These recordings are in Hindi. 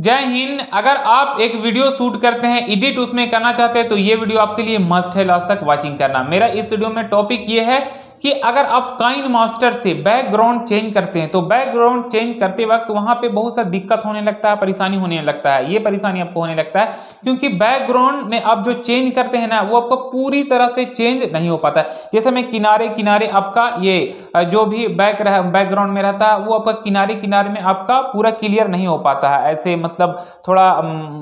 जय हिंद अगर आप एक वीडियो शूट करते हैं एडिट उसमें करना चाहते हैं तो ये वीडियो आपके लिए मस्ट है लास्ट तक वाचिंग करना मेरा इस वीडियो में टॉपिक ये है कि अगर आप काइन मास्टर से बैकग्राउंड चेंज करते हैं तो बैकग्राउंड चेंज करते वक्त वहां पे बहुत सा दिक्कत होने लगता है परेशानी होने लगता है ये परेशानी आपको होने लगता है क्योंकि बैकग्राउंड में आप जो चेंज करते हैं ना वो आपको पूरी तरह से चेंज नहीं हो पाता जैसे मैं किनारे किनारे आपका ये जो भी बैक रह बैकग्राउंड में रहता है वो आपका किनारे किनारे में आपका पूरा क्लियर नहीं हो पाता है ऐसे मतलब थोड़ा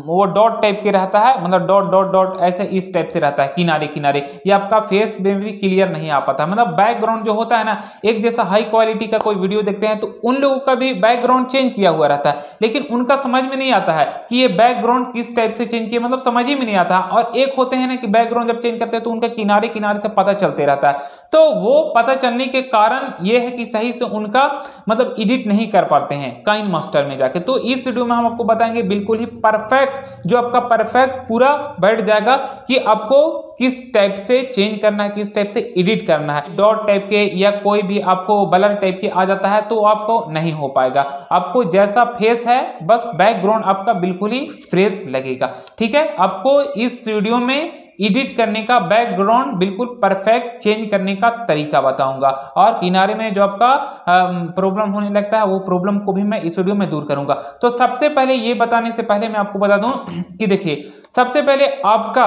वो डॉट टाइप के रहता है मतलब डॉट डॉट डॉट ऐसे इस टाइप से रहता है किनारे किनारे ये आपका फेस में भी क्लियर नहीं आ पाता मतलब बैकग्राउंड जो होता है ना एक जैसा हाई क्वालिटी का कोई वीडियो देखते हैं तो उन लोगों का भी बैकग्राउंड चेंज किया हुआ रहता है लेकिन उनका समझ में नहीं आता है कि ये बैकग्राउंड किस टाइप से चेंज किया मतलब समझ ही में नहीं आता और एक होते हैं ना कि बैकग्राउंड जब चेंज करते हैं तो उनका किनारे किनारे से पता चलते रहता है तो वो पता चलने के कारण ये है कि सही से उनका मतलब एडिट नहीं कर पाते हैं काइन मास्टर में जाके तो इस वीडियो में हम आपको बताएंगे बिल्कुल ही परफेक्ट जो आपका परफेक्ट पूरा बैठ जाएगा कि आपको किस टाइप से चेंज करना है किस टाइप से एडिट करना है डॉट टाइप के या कोई भी आपको बलर टाइप के आ जाता है तो आपको नहीं हो पाएगा आपको जैसा फेस है बस बैकग्राउंड आपका बिल्कुल ही फ्रेश लगेगा ठीक है आपको इस वीडियो में एडिट करने का बैकग्राउंड बिल्कुल परफेक्ट चेंज करने का तरीका बताऊंगा और किनारे में जो आपका प्रॉब्लम होने लगता है वो प्रॉब्लम को भी मैं इस वीडियो में दूर करूंगा तो सबसे पहले ये बताने से पहले मैं आपको बता दूं कि देखिए सबसे पहले आपका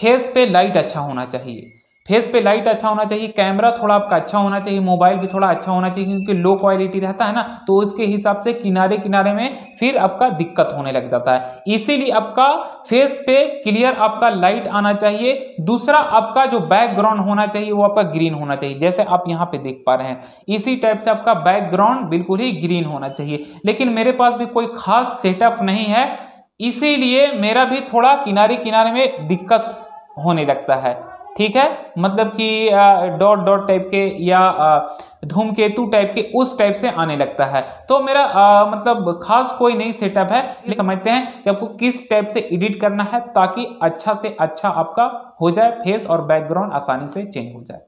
फेस पे लाइट अच्छा होना चाहिए फेस पे लाइट अच्छा होना चाहिए कैमरा थोड़ा आपका अच्छा होना चाहिए मोबाइल भी थोड़ा अच्छा होना चाहिए क्योंकि लो क्वालिटी रहता है ना तो उसके हिसाब से किनारे किनारे में फिर आपका दिक्कत होने लग जाता है इसीलिए आपका फेस पे क्लियर आपका लाइट आना चाहिए दूसरा आपका जो बैकग्राउंड होना चाहिए वो आपका ग्रीन होना चाहिए जैसे आप यहाँ पर देख पा रहे हैं इसी टाइप से आपका बैकग्राउंड बिल्कुल ही ग्रीन होना चाहिए लेकिन मेरे पास भी कोई खास सेटअप नहीं है इसीलिए मेरा भी थोड़ा किनारे किनारे में दिक्कत होने लगता है ठीक है मतलब कि डॉट डॉट टाइप के या धूमकेतु टाइप के उस टाइप से आने लगता है तो मेरा आ, मतलब खास कोई नई सेटअप है समझते हैं कि आपको किस टाइप से एडिट करना है ताकि अच्छा से अच्छा आपका हो जाए फेस और बैकग्राउंड आसानी से चेंज हो जाए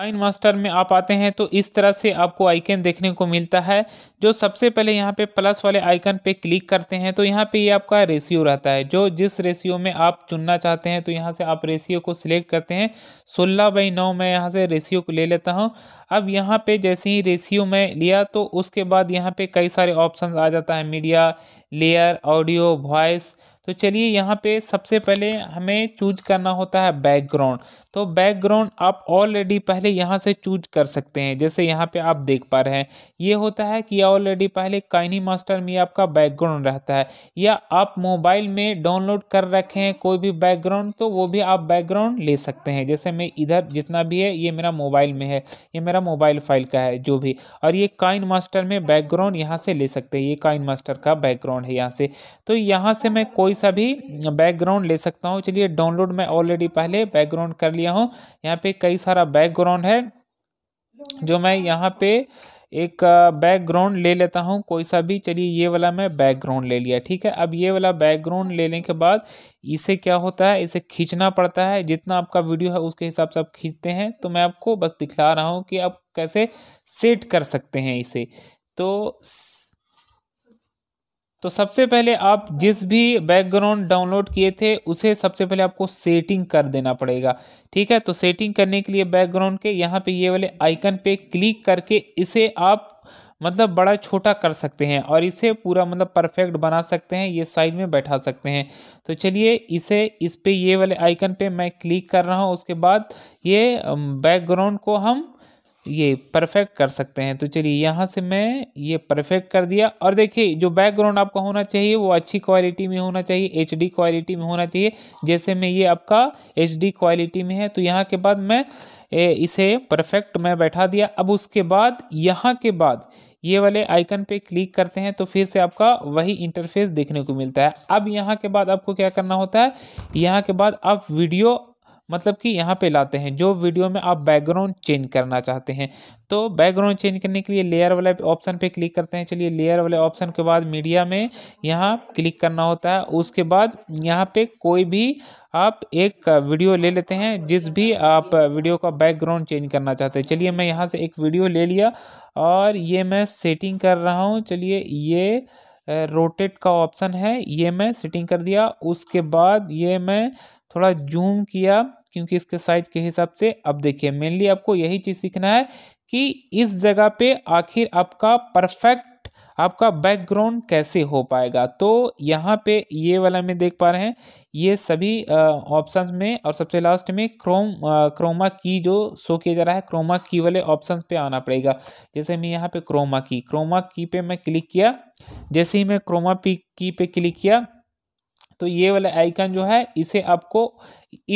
लाइन मास्टर में आप आते हैं तो इस तरह से आपको आइकन देखने को मिलता है जो सबसे पहले यहाँ पे प्लस वाले आइकन पे क्लिक करते हैं तो यहाँ पे ये यह आपका रेशियो रहता है जो जिस रेशियो में आप चुनना चाहते हैं तो यहाँ से आप रेशियो को सिलेक्ट करते हैं सोलह बाई नौ मैं यहाँ से रेशियो को ले लेता हूँ अब यहाँ पे जैसे ही रेशियो मैं लिया तो उसके बाद यहाँ पे कई सारे ऑप्शन आ जाता है मीडिया लेयर ऑडियो वॉइस तो चलिए यहाँ पे सबसे पहले हमें चूज करना होता है बैकग्राउंड तो बैकग्राउंड आप ऑलरेडी पहले यहाँ से चूज कर सकते हैं जैसे यहाँ पे आप देख पा रहे हैं ये होता है कि ऑलरेडी पहले काइनी मास्टर में आपका बैकग्राउंड रहता है या आप मोबाइल में डाउनलोड कर रखे हैं कोई भी बैकग्राउंड तो वो भी आप बैकग्राउंड ले सकते हैं जैसे मैं इधर जितना भी है ये मेरा मोबाइल में है ये मेरा मोबाइल फाइल का है जो भी और ये काइन मास्टर में बैकग्राउंड यहाँ से ले सकते हैं ये काइन मास्टर का बैकग्राउंड है यहाँ से तो यहाँ से मैं कोई सा भी बैकग्राउंड ले सकता हूँ चलिए डाउनलोड मैं ऑलरेडी पहले बैकग्राउंड कर लिया हूँ यहाँ पे कई सारा बैकग्राउंड है जो मैं यहाँ पे एक बैकग्राउंड ले लेता हूँ कोई सा भी चलिए ये वाला मैं बैकग्राउंड ले लिया ठीक है अब ये वाला बैकग्राउंड लेने के बाद इसे क्या होता है इसे खींचना पड़ता है जितना आपका वीडियो है उसके हिसाब से आप खींचते हैं तो मैं आपको बस दिखला रहा हूँ कि आप कैसे सेट कर सकते हैं इसे तो तो सबसे पहले आप जिस भी बैकग्राउंड डाउनलोड किए थे उसे सबसे पहले आपको सेटिंग कर देना पड़ेगा ठीक है तो सेटिंग करने के लिए बैकग्राउंड के यहाँ पे ये वाले आइकन पे क्लिक करके इसे आप मतलब बड़ा छोटा कर सकते हैं और इसे पूरा मतलब परफेक्ट बना सकते हैं ये साइड में बैठा सकते हैं तो चलिए इसे इस पे ये वाले आइकन पे मैं क्लिक कर रहा हूँ उसके बाद ये बैकग्राउंड को हम ये परफेक्ट कर सकते हैं तो चलिए यहाँ से मैं ये परफेक्ट कर दिया और देखिए जो बैकग्राउंड आपका होना चाहिए वो अच्छी क्वालिटी में होना चाहिए एच क्वालिटी में होना चाहिए जैसे मैं ये आपका एच क्वालिटी में है तो यहाँ के बाद मैं इसे परफेक्ट मैं बैठा दिया अब उसके बाद यहाँ के बाद ये वाले आइकन पे क्लिक करते हैं तो फिर से आपका वही इंटरफेस देखने को मिलता है अब यहाँ के बाद आपको क्या करना होता है यहाँ के बाद आप वीडियो मतलब कि यहाँ पे लाते हैं जो वीडियो में आप बैकग्राउंड चेंज करना चाहते हैं तो बैकग्राउंड चेंज करने के लिए लेयर वाले ऑप्शन पे क्लिक करते हैं चलिए लेयर वाले ऑप्शन के बाद मीडिया में यहाँ क्लिक करना होता है उसके बाद यहाँ पे कोई भी आप एक वीडियो ले लेते हैं जिस भी आप वीडियो का बैकग्राउंड चेंज करना चाहते हैं चलिए मैं यहाँ से एक वीडियो ले लिया और ये मैं सेटिंग कर रहा हूँ चलिए ये रोटेट uh, का ऑप्शन है ये मैं सेटिंग कर दिया उसके बाद ये मैं थोड़ा जूम किया क्योंकि इसके साइज के हिसाब से अब देखिए मेनली आपको यही चीज़ सीखना है कि इस जगह पे आखिर आपका परफेक्ट आपका बैकग्राउंड कैसे हो पाएगा तो यहाँ पे ये वाला में देख पा रहे हैं ये सभी ऑप्शंस में और सबसे लास्ट में क्रोम क्रोमा की जो शो किया जा रहा है क्रोमा की वाले ऑप्शंस पे आना पड़ेगा जैसे मैं यहाँ पे क्रोमा की क्रोमा की पे मैं क्लिक किया जैसे ही मैं क्रोमा पी की पे क्लिक किया तो ये वाला आइकन जो है इसे आपको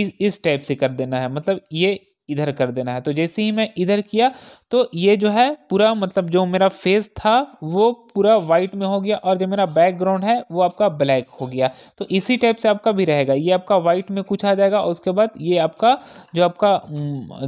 इस इस टाइप से कर देना है मतलब ये इधर कर देना है तो जैसे ही मैं इधर किया तो ये जो है पूरा मतलब जो मेरा फेस था वो पूरा वाइट में हो गया और जो मेरा बैकग्राउंड है वो आपका ब्लैक हो गया तो इसी टाइप से आपका भी रहेगा ये आपका वाइट में कुछ आ जाएगा उसके बाद ये आपका जो आपका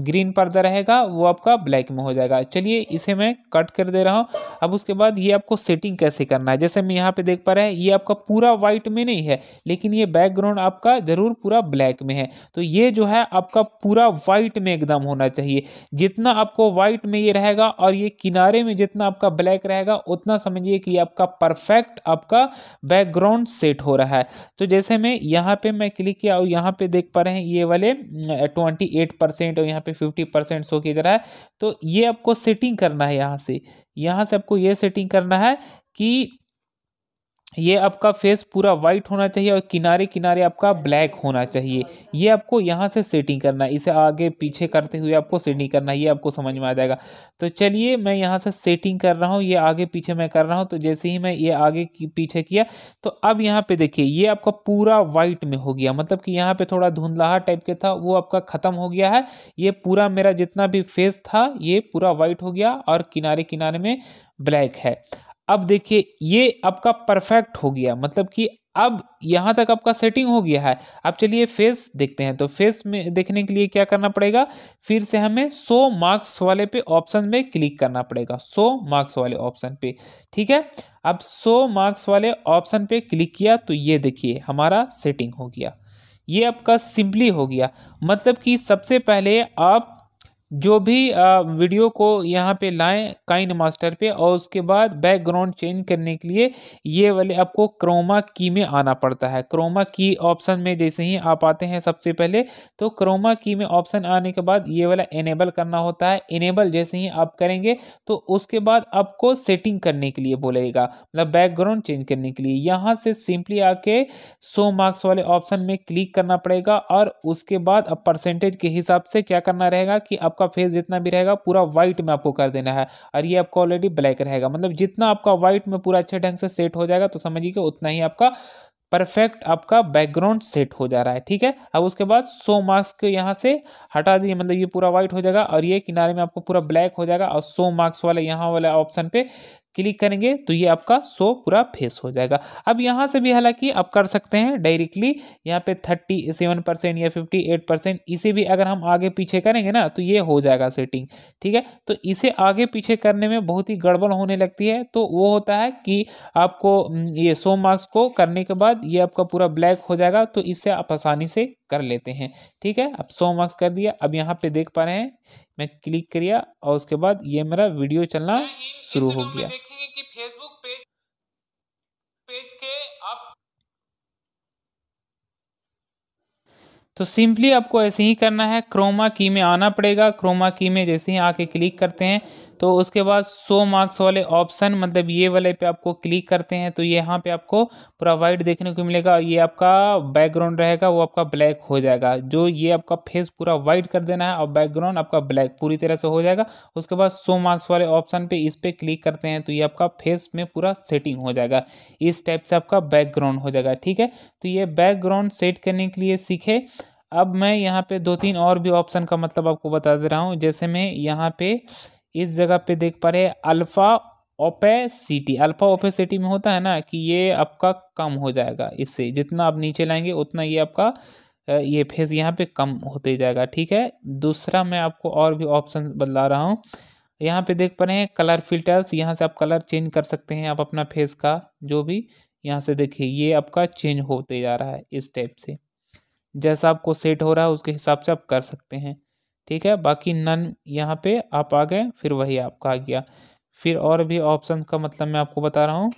ग्रीन पर्दा रहेगा वो आपका ब्लैक में हो जाएगा चलिए इसे मैं कट कर दे रहा हूँ अब उसके बाद ये आपको सेटिंग कैसे करना है जैसे मैं यहाँ पे देख पा रहा है ये आपका पूरा वाइट में नहीं है लेकिन ये बैकग्राउंड आपका ज़रूर पूरा ब्लैक में है तो ये जो है आपका पूरा वाइट में एकदम होना चाहिए जितना आपको वाइट में ये रहेगा और ये किनारे में जितना आपका ब्लैक रहेगा उतना समझिए कि आपका परफेक्ट आपका बैकग्राउंड सेट हो रहा है तो जैसे मैं यहाँ पे मैं क्लिक किया और यहाँ पे देख पा रहे हैं ये वाले ट्वेंटी एट परसेंट और यहाँ पे फिफ्टी परसेंट शो किया जा रहा है तो ये आपको सेटिंग करना है यहाँ से यहाँ से आपको ये सेटिंग करना है कि ये आपका फेस पूरा वाइट होना चाहिए और किनारे किनारे आपका ब्लैक होना चाहिए ये आपको यहाँ से सेटिंग करना है इसे आगे पीछे करते हुए आपको सेटिंग करना है ये आपको समझ में आ जाएगा तो चलिए मैं यहाँ से सेटिंग कर रहा हूँ ये आगे पीछे मैं कर रहा हूँ तो जैसे ही मैं ये आगे की पीछे किया तो अब यहाँ पर देखिए ये आपका पूरा वाइट में हो गया मतलब कि यहाँ पर थोड़ा धुंधलाहा टाइप के था वो आपका ख़त्म हो गया है ये पूरा मेरा जितना भी फेस था ये पूरा वाइट हो गया और किनारे किनारे में ब्लैक है अब देखिए ये आपका परफेक्ट हो गया मतलब कि अब यहाँ तक आपका सेटिंग हो गया है अब चलिए फेस देखते हैं तो फेस में देखने के लिए क्या करना पड़ेगा फिर से हमें सो मार्क्स वाले पे ऑप्शन में क्लिक करना पड़ेगा सो मार्क्स वाले ऑप्शन पे ठीक है अब सो मार्क्स वाले ऑप्शन पे क्लिक किया तो ये देखिए हमारा सेटिंग हो गया ये आपका सिंपली हो गया मतलब कि सबसे पहले आप जो भी वीडियो को यहाँ पे लाएं काइन मास्टर पे और उसके बाद बैकग्राउंड चेंज करने के लिए ये वाले आपको क्रोमा की में आना पड़ता है क्रोमा की ऑप्शन में जैसे ही आप आते हैं सबसे पहले तो क्रोमा की में ऑप्शन आने के बाद ये वाला इनेबल करना होता है इनेबल जैसे ही आप करेंगे तो उसके बाद आपको सेटिंग करने के लिए बोलेगा मतलब बैकग्राउंड चेंज करने के लिए यहाँ से सिंपली आके सो मार्क्स वाले ऑप्शन में क्लिक करना पड़ेगा और उसके बाद परसेंटेज के हिसाब से क्या करना रहेगा कि आपका आपका फेस जितना भी रहेगा पूरा व्हाइट में आपको कर देना है और ये आपका ऑलरेडी ब्लैक रहेगा मतलब जितना आपका व्हाइट में पूरा अच्छे ढंग से सेट हो जाएगा तो समझिए उतना ही आपका परफेक्ट आपका बैकग्राउंड सेट हो जा रहा है ठीक है अब उसके बाद सो मार्क्स को यहाँ से हटा दीजिए मतलब ये पूरा वाइट हो जाएगा और ये किनारे में आपको पूरा ब्लैक हो जाएगा और सो मार्क्स वाले यहाँ वाले ऑप्शन पे क्लिक करेंगे तो ये आपका शो पूरा फेस हो जाएगा अब यहाँ से भी हालांकि आप कर सकते हैं डायरेक्टली यहाँ पे थर्टी सेवन परसेंट या फिफ्टी एट परसेंट इसे भी अगर हम आगे पीछे करेंगे ना तो ये हो जाएगा सेटिंग ठीक है तो इसे आगे पीछे करने में बहुत ही गड़बड़ होने लगती है तो वो होता है कि आपको ये सो मार्क्स को करने के बाद ये आपका पूरा ब्लैक हो जाएगा तो इससे आप आसानी से कर लेते हैं ठीक है अब सो मार्क्स कर दिया अब यहाँ पर देख पा रहे हैं मैं क्लिक करिया और उसके बाद ये मेरा वीडियो चलना शुरू हो गया देखेंगे कि फेज तो सिंपली आपको ऐसे ही करना है क्रोमा की में आना पड़ेगा क्रोमा की में जैसे ही आके क्लिक करते हैं तो उसके बाद 100 मार्क्स वाले ऑप्शन मतलब ये वाले पे आपको क्लिक करते हैं तो यहाँ पे आपको पूरा वाइट देखने को मिलेगा ये आपका बैकग्राउंड रहेगा वो आपका ब्लैक हो जाएगा जो ये आपका फेस पूरा वाइट कर देना है और बैकग्राउंड आपका ब्लैक पूरी तरह से हो जाएगा उसके बाद 100 मार्क्स वाले ऑप्शन पे इस पर क्लिक करते हैं तो ये आपका फेस में पूरा सेटिंग हो जाएगा इस टाइप से आपका बैकग्राउंड हो जाएगा ठीक है तो ये बैकग्राउंड सेट करने के लिए सीखे अब मैं यहाँ पे दो तीन और भी ऑप्शन का मतलब आपको बता दे रहा हूँ जैसे मैं यहाँ पे इस जगह पे देख पा रहे अल्फ़ा ओपेसिटी अल्फ़ा ओपेसिटी में होता है ना कि ये आपका कम हो जाएगा इससे जितना आप नीचे लाएंगे उतना ये आपका ये फेस यहाँ पे कम होते जाएगा ठीक है दूसरा मैं आपको और भी ऑप्शन बदला रहा हूँ यहाँ पे देख पा रहे हैं कलर फिल्टर्स यहाँ से आप कलर चेंज कर सकते हैं आप अपना फेस का जो भी यहाँ से देखिए ये आपका चेंज होते जा रहा है इस टाइप से जैसा आपको सेट हो रहा है उसके हिसाब से आप कर सकते हैं ठीक है बाकी नन यहाँ पे आप आ गए फिर वही आपका आ गया फिर और भी ऑप्शन का मतलब मैं आपको बता रहा हूँ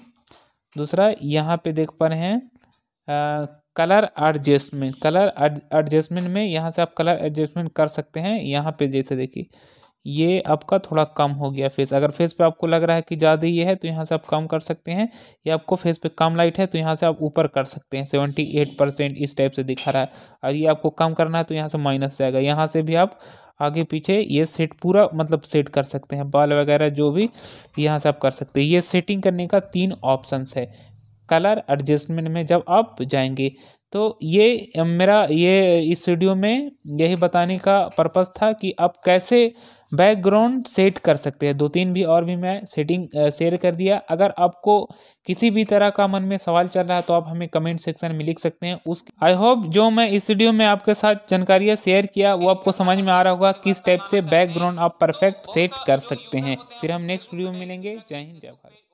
दूसरा यहाँ पे देख पा रहे हैं कलर एडजस्टमेंट कलर एडजस्टमेंट में यहाँ से आप कलर एडजस्टमेंट कर सकते हैं यहाँ पे जैसे देखिए ये आपका थोड़ा कम हो गया फेस अगर फेस पे आपको लग रहा है कि ज़्यादा ये है तो यहाँ से आप कम कर सकते हैं या आपको फेस पे कम लाइट है तो यहाँ से आप ऊपर कर सकते हैं सेवेंटी एट परसेंट इस टाइप से दिखा रहा है और ये आपको कम करना है तो यहाँ से माइनस जाएगा यहाँ से भी आप आगे पीछे ये सेट पूरा मतलब सेट कर सकते हैं बाल वगैरह जो भी यहाँ से आप कर सकते हैं ये सेटिंग करने का तीन ऑप्शन है कलर एडजस्टमेंट में जब आप जाएंगे तो ये मेरा ये इस वीडियो में यही बताने का पर्पज़ था कि आप कैसे बैकग्राउंड सेट कर सकते हैं दो तीन भी और भी मैं सेटिंग शेयर कर दिया अगर आपको किसी भी तरह का मन में सवाल चल रहा है तो आप हमें कमेंट सेक्शन में लिख सकते हैं उस आई होप जो मैं इस वीडियो में आपके साथ जानकारियाँ शेयर किया वो आपको समझ में आ रहा होगा किस टाइप से बैकग्राउंड आप परफेक्ट सेट कर सकते हैं फिर हम नेक्स्ट वीडियो में मिलेंगे जय हिंद जय भारत